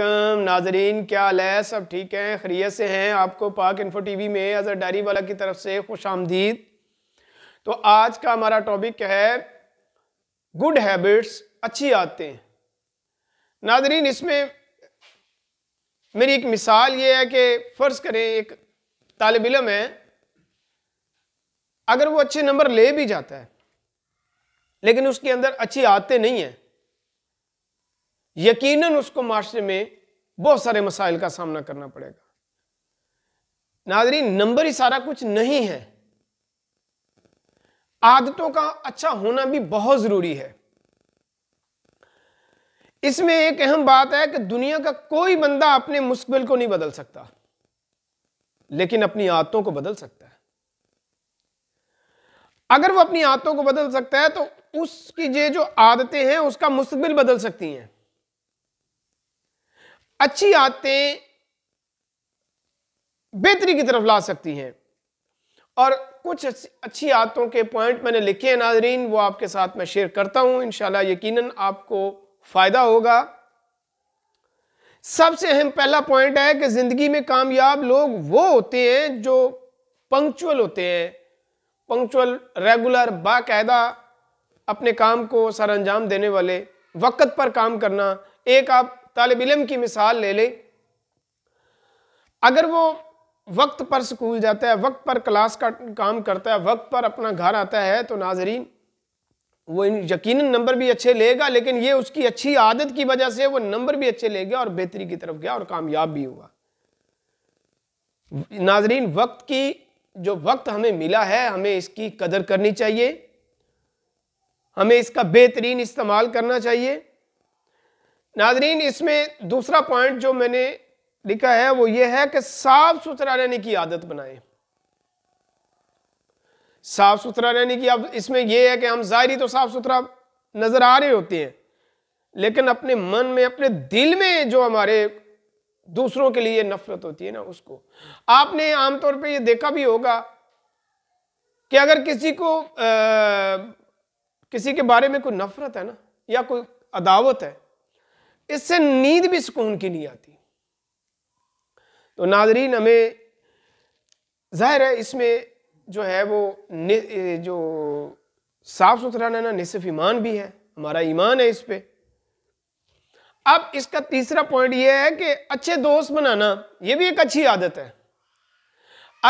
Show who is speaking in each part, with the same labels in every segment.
Speaker 1: अलैक्म नाजरीन क्या हाल है सब ठीक हैं खरीत से हैं आपको पाक इन्फो टीवी में अजहर डायरी वाला की तरफ से खुश आमदीद तो आज का हमारा टॉपिक है गुड हैबिट्स अच्छी आदतें नाजरीन इसमें मेरी एक मिसाल ये है कि फ़र्ज़ करें एक तालब इलम है अगर वो अच्छे नंबर ले भी जाता है लेकिन उसके अंदर अच्छी आदतें नहीं हैं यकीनन उसको माशरे में बहुत सारे मसाइल का सामना करना पड़ेगा नादरी नंबर ही सारा कुछ नहीं है आदतों का अच्छा होना भी बहुत ज़रूरी है इसमें एक अहम बात है कि दुनिया का कोई बंदा अपने मुस्तबिल को नहीं बदल सकता लेकिन अपनी आदतों को बदल सकता है अगर वो अपनी आदतों को बदल सकता है तो उसकी ये जो आदतें हैं उसका मुस्तबिल बदल सकती हैं अच्छी आदतें बेहतरी की तरफ ला सकती हैं और कुछ अच्छी आदतों के पॉइंट मैंने लिखे हैं नाजरीन वो आपके साथ मैं शेयर करता हूं इन यकीनन आपको फ़ायदा होगा सबसे अहम पहला पॉइंट है कि ज़िंदगी में कामयाब लोग वो होते हैं जो पंक्चुअल होते हैं पंक्चुअल रेगुलर बाकायदा अपने काम को सर अंजाम देने वाले वक्त पर काम करना एक आप तालब इलम की मिसाल ले लें अगर वो वक्त पर स्कूल जाता है वक्त पर क्लास का काम करता है वक्त पर अपना घर आता है तो नाजरीन वो यकीन नंबर भी अच्छे लेगा लेकिन ये उसकी अच्छी आदत की वजह से वो नंबर भी अच्छे ले गया और बेहतरी की तरफ गया और कामयाब भी हुआ नाजरीन वक्त की जो वक्त हमें मिला है हमें इसकी कदर करनी चाहिए हमें इसका बेहतरीन इस्तेमाल करना चाहिए नाजरीन इसमें दूसरा पॉइंट जो मैंने लिखा है वो ये है कि साफ सुथरा रहने की आदत बनाएं साफ सुथरा रहने की अब इसमें यह है कि हम ज़ाहरी तो साफ सुथरा नज़र आ रहे होते हैं लेकिन अपने मन में अपने दिल में जो हमारे दूसरों के लिए नफरत होती है ना उसको आपने आमतौर पे ये देखा भी होगा कि अगर किसी को आ, किसी के बारे में कोई नफरत है ना या कोई अदावत है इससे नींद भी सुकून की नहीं आती तो नाजरीन हमें ज़ाहिर है इसमें जो है वो जो साफ़ सुथरा रहना निसफ ईमान भी है हमारा ईमान है इस पर अब इसका तीसरा पॉइंट ये है कि अच्छे दोस्त बनाना ये भी एक अच्छी आदत है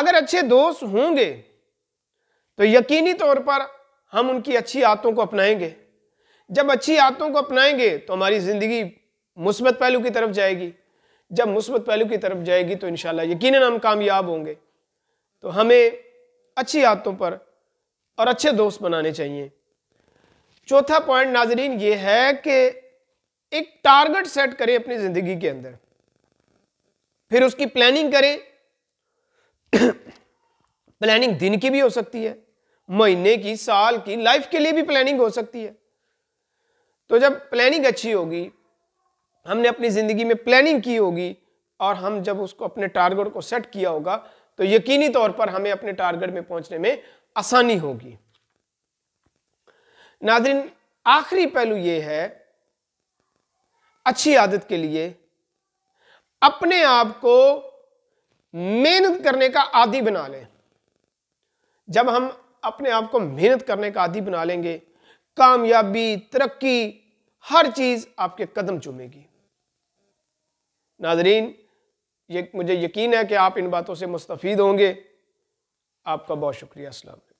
Speaker 1: अगर अच्छे दोस्त होंगे तो यकीनी तौर पर हम उनकी अच्छी आदतों को अपनाएंगे जब अच्छी आदतों को अपनाएंगे तो हमारी ज़िंदगी मुस्बत पहलू की तरफ जाएगी जब मुस्बत पहलू की तरफ जाएगी तो इन यकीन हम कामयाब होंगे तो हमें अच्छी आदतों पर और अच्छे दोस्त बनाने चाहिए चौथा पॉइंट नाजरीन ये है कि एक टारगेट सेट करें अपनी ज़िंदगी के अंदर फिर उसकी प्लानिंग करें प्लानिंग दिन की भी हो सकती है महीने की साल की लाइफ के लिए भी प्लानिंग हो सकती है तो जब प्लानिंग अच्छी होगी हमने अपनी ज़िंदगी में प्लानिंग की होगी और हम जब उसको अपने टारगेट को सेट किया होगा तो यकीनी तौर पर हमें अपने टारगेट में पहुंचने में आसानी होगी नादरीन आखिरी पहलू ये है अच्छी आदत के लिए अपने आप को मेहनत करने का आदि बना लें जब हम अपने आप को मेहनत करने का आदि बना लेंगे कामयाबी तरक्की हर चीज़ आपके कदम चूमेगी नाजरीन ये मुझे यकीन है कि आप इन बातों से मुस्तफ़ होंगे आपका बहुत शुक्रिया असल